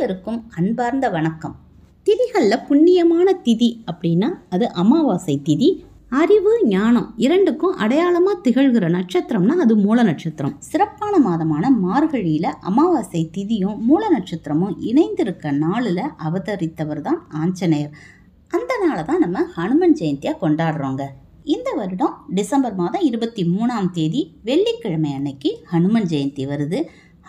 அனைவருக்கும் அன்பார்ந்த வணக்கம் திதிகளில் புண்ணியமான திதி அப்படின்னா அது அமாவாசை திதி அறிவு ஞானம் இரண்டுக்கும் அடையாளமாக திகழ்கிற நட்சத்திரம்னா அது மூல நட்சத்திரம் சிறப்பான மாதமான மார்கழியில் அமாவாசை திதியும் மூல நட்சத்திரமும் இணைந்திருக்க நாளில் அவதரித்தவர் தான் ஆஞ்சநேயர் அந்த நாளை தான் நம்ம ஹனுமன் ஜெயந்தியாக கொண்டாடுறோங்க இந்த வருடம் டிசம்பர் மாதம் இருபத்தி மூணாம் தேதி வெள்ளிக்கிழமை அன்னைக்கு ஹனுமன் ஜெயந்தி வருது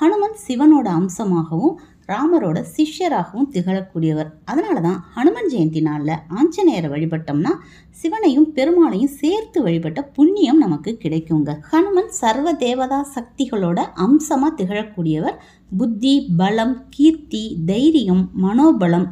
ஹனுமன் சிவனோட அம்சமாகவும் ராமரோட சிஷ்யராகவும் திகழக்கூடியவர் அதனால தான் ஹனுமன் ஜெயந்தி நாளில் ஆஞ்சநேயரை வழிபட்டோம்னா சிவனையும் பெருமாளையும் சேர்த்து வழிபட்ட புண்ணியம் நமக்கு கிடைக்குங்க ஹனுமன் சர்வ தேவதா சக்திகளோட அம்சமாக திகழக்கூடியவர் புத்தி பலம் கீர்த்தி தைரியம் மனோபலம்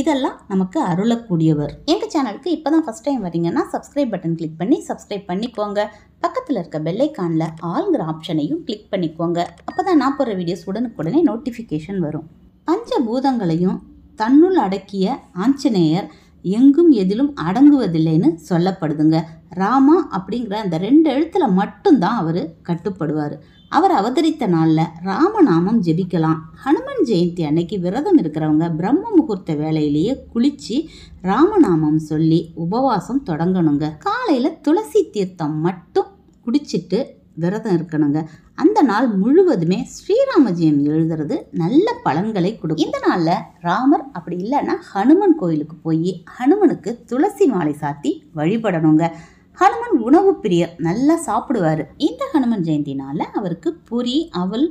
இதெல்லாம் நமக்கு அருளக்கூடியவர் எங்கள் சேனலுக்கு இப்போ தான் ஃபஸ்ட் டைம் வரீங்கன்னா சப்ஸ்கிரைப் பட்டன் கிளிக் பண்ணி சப்ஸ்கிரைப் பண்ணிக்கோங்க பக்கத்தில் இருக்க பெல்லைக்கானில் ஆளுங்கிற ஆப்ஷனையும் கிளிக் பண்ணிக்கோங்க அப்போ தான் நான் போகிற வீடியோஸ் உடனுக்குடனே நோட்டிஃபிகேஷன் வரும் பஞ்ச பூதங்களையும் தன்னுள் அடக்கிய ஆஞ்சநேயர் எங்கும் எதிலும் அடங்குவதில்லைன்னு சொல்லப்படுதுங்க ராமா அப்படிங்கிற அந்த ரெண்டு எழுத்தில் மட்டும்தான் அவர் கட்டுப்படுவார் அவர் அவதரித்த நாளில் ராமநாமம் ஜெபிக்கலாம் ஹனுமன் ஜெயந்தி அன்னைக்கு விரதம் இருக்கிறவங்க பிரம்ம முகூர்த்த வேலையிலேயே குளித்து ராமநாமம் சொல்லி உபவாசம் தொடங்கணுங்க காலையில் துளசி தீர்த்தம் மட்டும் குடிச்சிட்டு விரதம் இருக்கணுங்க அந்த நாள் முழுவதுமே ஸ்ரீராமஜியம் எழுதுறது நல்ல பலன்களை கொடுக்கும் இந்த நாளில் ராமர் அப்படி இல்லைன்னா ஹனுமன் கோயிலுக்கு போய் ஹனுமனுக்கு துளசி மாலை சாத்தி வழிபடணுங்க ஹனுமன் உணவு பிரியர் நல்லா சாப்பிடுவார் இந்த ஹனுமன் ஜெயந்தினால் அவருக்கு புரி அவல்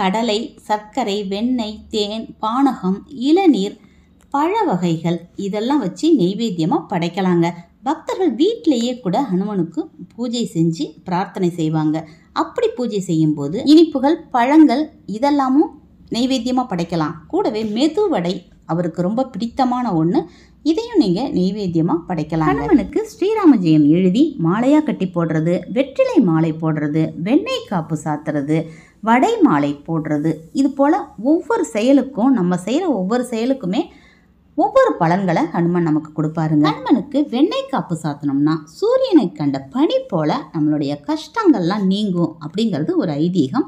கடலை சர்க்கரை வெண்ணெய் தேன் பானகம் இளநீர் பழ வகைகள் இதெல்லாம் வச்சு நெய்வேத்தியமாக படைக்கலாங்க பக்தர்கள் வீட்டிலேயே கூட ஹனுமனுக்கு பூஜை செஞ்சு பிரார்த்தனை செய்வாங்க அப்படி பூஜை செய்யும்போது இனிப்புகள் பழங்கள் இதெல்லாமும் நெய்வேத்தியமாக படைக்கலாம் கூடவே மெதுவடை அவருக்கு ரொம்ப பிடித்தமான ஒன்று இதையும் நீங்கள் நெய்வேத்தியமாக படைக்கலாம் கணவனுக்கு ஸ்ரீராம ஜெயம் எழுதி மாலையாக கட்டி போடுறது வெற்றிலை மாலை போடுறது வெண்ணெய் காப்பு சாத்துறது வடை மாலை போடுறது இது போல் ஒவ்வொரு செயலுக்கும் நம்ம செய்கிற ஒவ்வொரு செயலுக்குமே ஒவ்வொரு பலன்களை ஹனுமன் நமக்கு கொடுப்பாருங்க ஹனுமனுக்கு வெண்ணெய் காப்பு சாத்தனம்னா சூரியனை கண்ட பனி போல நம்மளுடைய கஷ்டங்கள்லாம் நீங்கும் அப்படிங்கிறது ஒரு ஐதீகம்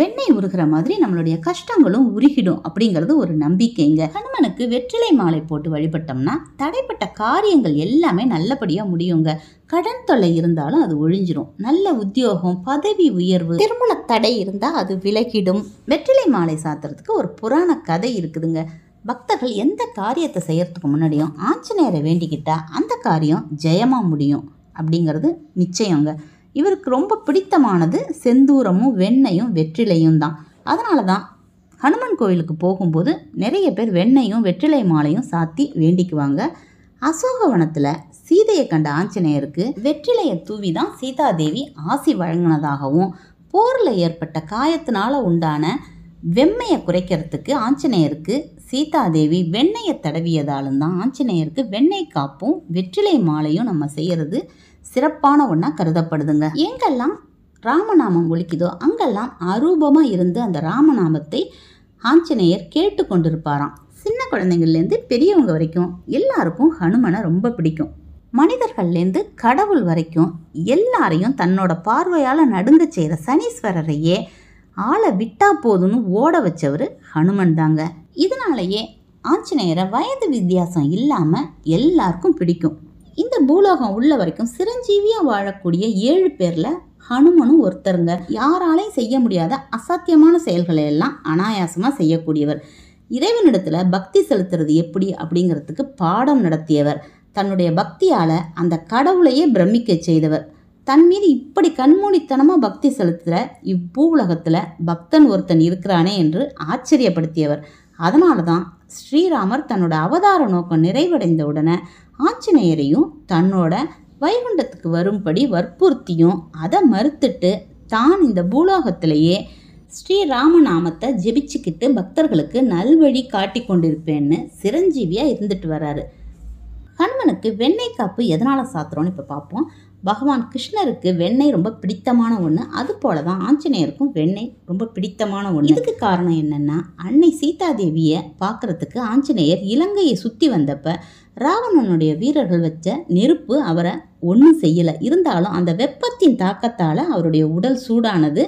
வெண்ணெய் உருகிற மாதிரி நம்மளுடைய கஷ்டங்களும் உருகிடும் அப்படிங்கிறது ஒரு நம்பிக்கைங்க ஹனுமனுக்கு வெற்றிலை மாலை போட்டு வழிபட்டோம்னா தடைப்பட்ட காரியங்கள் எல்லாமே நல்லபடியாக முடியுங்க கடன் தொல்லை இருந்தாலும் அது ஒழிஞ்சிரும் நல்ல உத்தியோகம் பதவி உயர்வு திருமண தடை இருந்தால் அது விலகிடும் வெற்றிலை மாலை சாத்துறதுக்கு ஒரு புராண கதை இருக்குதுங்க பக்தர்கள் எந்த காரியத்தை செய்கிறதுக்கு முன்னாடியும் ஆஞ்சநேயரை வேண்டிக்கிட்டால் அந்த காரியம் ஜெயமாக முடியும் அப்படிங்கிறது நிச்சயங்க இவருக்கு ரொம்ப பிடித்தமானது செந்தூரமும் வெண்ணையும் வெற்றிலையும் தான் அதனால தான் ஹனுமன் கோயிலுக்கு போகும்போது நிறைய பேர் வெண்ணையும் வெற்றிலை மாலையும் சாத்தி வேண்டிக்குவாங்க அசோகவனத்தில் சீதையை கண்ட ஆஞ்சநேயருக்கு வெற்றிலையை தூவி தான் சீதாதேவி ஆசி வழங்கினதாகவும் போரில் ஏற்பட்ட காயத்தினால் உண்டான வெம்மையை குறைக்கிறதுக்கு ஆஞ்சநேயருக்கு சீதாதேவி வெண்ணெயை தடவியதாலும் தான் ஆஞ்சநேயருக்கு வெண்ணெய் காப்பும் வெற்றிலை மாலையும் நம்ம செய்கிறது சிறப்பான ஒன்றா கருதப்படுதுங்க எங்கெல்லாம் ராமநாமம் ஒழிக்குதோ அங்கெல்லாம் அரூபமாக இருந்து அந்த ராமநாமத்தை ஆஞ்சநேயர் கேட்டு கொண்டிருப்பாராம் சின்ன குழந்தைங்கள்லேருந்து பெரியவங்க வரைக்கும் எல்லாருக்கும் ஹனுமனை ரொம்ப பிடிக்கும் மனிதர்கள்லேருந்து கடவுள் வரைக்கும் எல்லாரையும் தன்னோட பார்வையால் நடுங்க செய்கிற சனீஸ்வரரையே ஆளை விட்டா போதும்னு ஓட வச்சவர் ஹனுமன் தாங்க இதனாலேயே ஆஞ்சநேயரை வயது வித்தியாசம் இல்லாமல் எல்லாருக்கும் பிடிக்கும் இந்த பூலோகம் உள்ள வரைக்கும் சிரஞ்சீவியாக வாழக்கூடிய ஏழு பேரில் ஹனுமனும் ஒருத்தருங்க யாராலையும் செய்ய முடியாத அசாத்தியமான செயல்களை எல்லாம் அனாயாசமாக செய்யக்கூடியவர் இறைவனிடத்தில் பக்தி செலுத்துறது எப்படி அப்படிங்கிறதுக்கு பாடம் நடத்தியவர் தன்னுடைய பக்தியால் அந்த கடவுளையே பிரமிக்க செய்தவர் தன் மீது இப்படி கண்மூடித்தனமாக பக்தி செலுத்துகிற இப்பூ உலகத்தில் பக்தன் ஒருத்தன் இருக்கிறானே என்று ஆச்சரியப்படுத்தியவர் அதனால தான் ஸ்ரீராமர் தன்னோட அவதார நோக்கம் நிறைவடைந்த உடனே ஆஞ்சநேயரையும் தன்னோட வைகுண்டத்துக்கு வரும்படி வற்புறுத்தியும் அதை மறுத்துட்டு தான் இந்த பூலோகத்திலேயே ஸ்ரீராமநாமத்தை ஜெபிச்சுக்கிட்டு பக்தர்களுக்கு நல்வழி காட்டி கொண்டிருப்பேன்னு சிரஞ்சீவியாக இருந்துட்டு வர்றாரு ஹனுமனுக்கு வெண்ணெய் காப்பு எதனால் சாத்துறோன்னு இப்போ பார்ப்போம் பகவான் கிருஷ்ணருக்கு வெண்ணெய் ரொம்ப பிடித்தமான ஒன்று அது போல தான் ஆஞ்சநேயருக்கும் வெண்ணெய் ரொம்ப பிடித்தமான ஒன்று இதுக்கு காரணம் என்னென்னா அன்னை சீதாதேவியை பார்க்குறதுக்கு ஆஞ்சநேயர் இலங்கையை சுற்றி வந்தப்ப ராவணனுடைய வீரர்கள் வச்ச நெருப்பு அவரை ஒன்றும் செய்யலை இருந்தாலும் அந்த வெப்பத்தின் தாக்கத்தால் அவருடைய உடல் சூடானது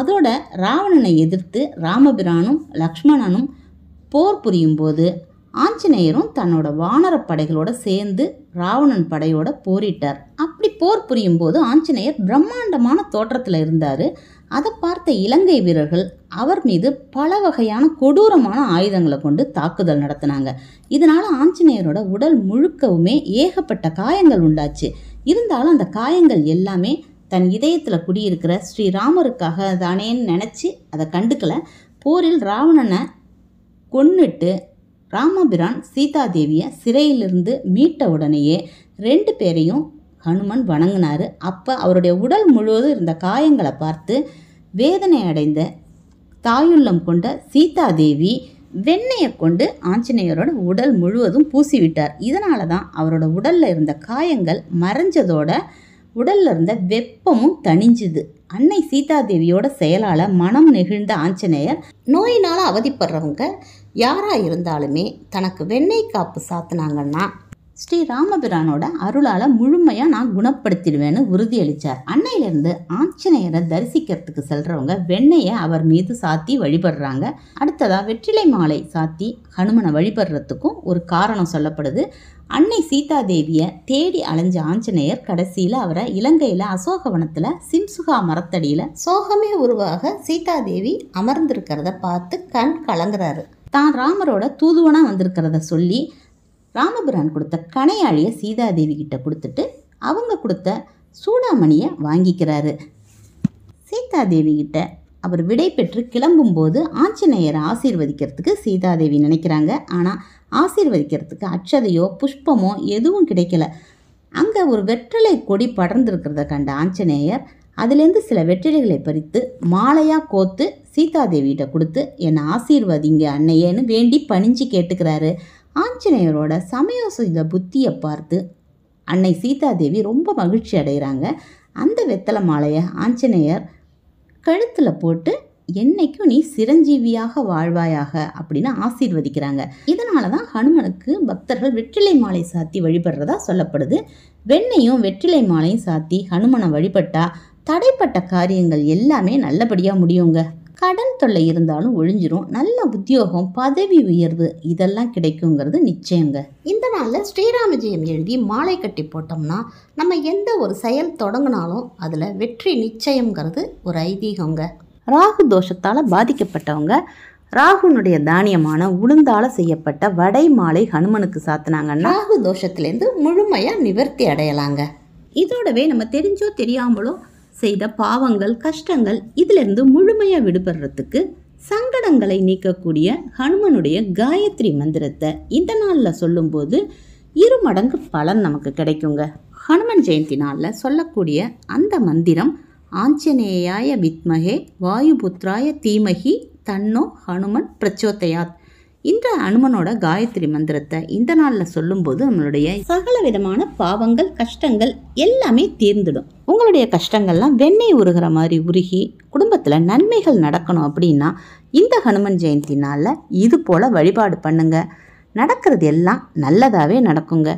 அதோட ராவணனை எதிர்த்து ராமபிரானும் லக்ஷ்மணனும் போர் புரியும் போது ஆஞ்சநேயரும் தன்னோட வானர படைகளோட சேர்ந்து ராவணன் படையோட போரிட்டார் அப்படி போர் புரியும் போது ஆஞ்சநேயர் பிரம்மாண்டமான தோற்றத்தில் இருந்தார் அதை பார்த்த இலங்கை வீரர்கள் அவர் மீது பல வகையான கொடூரமான ஆயுதங்களை கொண்டு தாக்குதல் நடத்தினாங்க இதனால் ஆஞ்சநேயரோட உடல் முழுக்கவுமே ஏகப்பட்ட காயங்கள் உண்டாச்சு இருந்தாலும் அந்த காயங்கள் எல்லாமே தன் இதயத்தில் குடியிருக்கிற ஸ்ரீராமருக்காக தானேன்னு நினச்சி அதை கண்டுக்கலை போரில் ராவணனை கொன்னுட்டு ராமபிரான் சீதாதேவியை சிறையிலிருந்து மீட்ட உடனேயே ரெண்டு பேரையும் ஹனுமன் வணங்கினார் அப்போ அவருடைய உடல் முழுவதும் இருந்த காயங்களை பார்த்து வேதனை அடைந்த தாயுள்ளம் கொண்ட சீதாதேவி வெண்ணையை கொண்டு ஆஞ்சநேயரோட உடல் முழுவதும் பூசிவிட்டார் இதனால தான் அவரோட உடலில் இருந்த காயங்கள் மறைஞ்சதோட உடலில் இருந்த வெப்பமும் தணிஞ்சுது அன்னை சீதாதேவியோட செயலால் மனம் நெகிழ்ந்த ஆஞ்சநேயர் நோயினால் அவதிப்படுறவங்க யாராக இருந்தாலுமே தனக்கு வெண்ணெய் காப்பு சாத்தினாங்கன்னா ஸ்ரீ ராமபிரானோட அருளால் முழுமையாக நான் குணப்படுத்திடுவேன்னு உறுதியளித்தார் அன்னையிலேருந்து ஆஞ்சநேயரை தரிசிக்கிறதுக்கு செல்கிறவங்க வெண்ணையை அவர் மீது சாத்தி வழிபடுறாங்க அடுத்ததாக வெற்றிலை மாலை சாத்தி ஹனுமனை வழிபடுறதுக்கும் ஒரு காரணம் சொல்லப்படுது அன்னை சீதாதேவியை தேடி அலைஞ்ச ஆஞ்சநேயர் கடைசியில் அவரை இலங்கையில் அசோகவனத்தில் சிம்சுகா மரத்தடியில் சோகமே உருவாக சீதாதேவி அமர்ந்திருக்கிறத பார்த்து கண் கலங்குறாரு தான் ராமரோட தூதுவனாக வந்திருக்கிறத சொல்லி ராமபிரான் கொடுத்த கணையாளியை சீதாதேவி கிட்ட கொடுத்துட்டு அவங்க கொடுத்த சூடாமணியை வாங்கிக்கிறாரு சீதாதேவி கிட்ட அவர் விடை பெற்று கிளம்பும்போது ஆஞ்சநேயரை ஆசீர்வதிக்கிறதுக்கு சீதாதேவி நினைக்கிறாங்க ஆனால் ஆசீர்வதிக்கிறதுக்கு அச்சதையோ புஷ்பமோ எதுவும் கிடைக்கல அங்கே ஒரு வெற்றிலை கொடி படர்ந்துருக்கிறத கண்ட ஆஞ்சநேயர் அதுலேருந்து சில வெற்றிலைகளை பறித்து மாலையாக கோத்து சீதாதேவியிட்ட கொடுத்து என்னை ஆசீர்வாதிங்க அன்னையேன்னு வேண்டி பணிஞ்சு கேட்டுக்கிறாரு ஆஞ்சநேயரோட சமயோசித புத்தியை பார்த்து அன்னை சீதாதேவி ரொம்ப மகிழ்ச்சி அடைகிறாங்க அந்த வெத்தலை மாலையை ஆஞ்சநேயர் கழுத்தில் போட்டு என்னைக்கும் நீ சிரஞ்சீவியாக வாழ்வாயாக அப்படின்னு ஆசீர்வதிக்கிறாங்க இதனால தான் ஹனுமனுக்கு பக்தர்கள் வெற்றிலை மாலை சாத்தி வழிபடுறதா சொல்லப்படுது வெண்ணையும் வெற்றிலை மாலையும் சாத்தி ஹனுமனை வழிபட்டால் தடைப்பட்ட காரியங்கள் எல்லாமே நல்லபடியாக முடியுங்க கடன் தொல்லை இருந்தாலும் ஒழிஞ்சிரும் நல்ல உத்தியோகம் பதவி உயர்வு இதெல்லாம் கிடைக்குங்கிறது நிச்சயங்க இந்த நாளில் ஸ்ரீராமஜெயம் எழுதி மாலை கட்டி போட்டோம்னா நம்ம எந்த ஒரு செயல் தொடங்கினாலும் அதில் வெற்றி நிச்சயங்கிறது ஒரு ஐதீகங்க ராகு தோஷத்தால் பாதிக்கப்பட்டவங்க ராகுனுடைய தானியமான உளுந்தால் செய்யப்பட்ட வடை மாலை ஹனுமனுக்கு சாத்தினாங்கன்னா ராகு தோஷத்துலேருந்து முழுமையாக நிவர்த்தி அடையலாங்க இதோடவே நம்ம தெரிஞ்சோ தெரியாமலோ செய்த பாவங்கள் கஷ்டங்கள் இதிலிருந்து முழுமையாக விடுபடுறதுக்கு சங்கடங்களை நீக்கக்கூடிய ஹனுமனுடைய காயத்ரி மந்திரத்தை இந்த நாளில் சொல்லும்போது இரு மடங்கு பலன் நமக்கு கிடைக்குங்க ஹனுமன் ஜெயந்தி நாளில் சொல்லக்கூடிய அந்த மந்திரம் ஆஞ்சநேயாய வித்மகே வாயுபுத்ராய தீமகி தன்னோ ஹனுமன் பிரச்சோதயாத் இந்த அனுமனோட காயத்ரி மந்திரத்தை இந்த நாளில் சொல்லும்போது நம்மளுடைய சகல விதமான பாவங்கள் கஷ்டங்கள் எல்லாமே தீர்ந்துடும் உங்களுடைய கஷ்டங்கள்லாம் வெண்ணெய் உருகிற மாதிரி உருகி குடும்பத்தில் நன்மைகள் நடக்கணும் அப்படின்னா இந்த ஹனுமன் ஜெயந்தி நாளில் இது போல் வழிபாடு பண்ணுங்கள் நடக்கிறது எல்லாம் நல்லதாகவே நடக்குங்க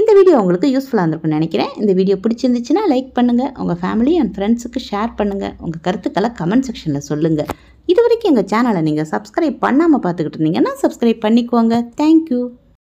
இந்த வீடியோ உங்களுக்கு யூஸ்ஃபுல்லாக இருந்திருக்கும்னு நினைக்கிறேன் இந்த வீடியோ பிடிச்சிருந்துச்சுன்னா லைக் பண்ணுங்கள் உங்கள் ஃபேமிலி அண்ட் ஃப்ரெண்ட்ஸுக்கு ஷேர் பண்ணுங்கள் உங்கள் கருத்துக்களை கமெண்ட் செக்ஷனில் சொல்லுங்கள் இது வரைக்கும் எங்கள் சேனலை நீங்கள் சப்ஸ்கிரைப் பண்ணாமல் பார்த்துக்கிட்டு இருந்தீங்கன்னா சப்ஸ்கிரைப் பண்ணிக்கோங்க தேங்க்யூ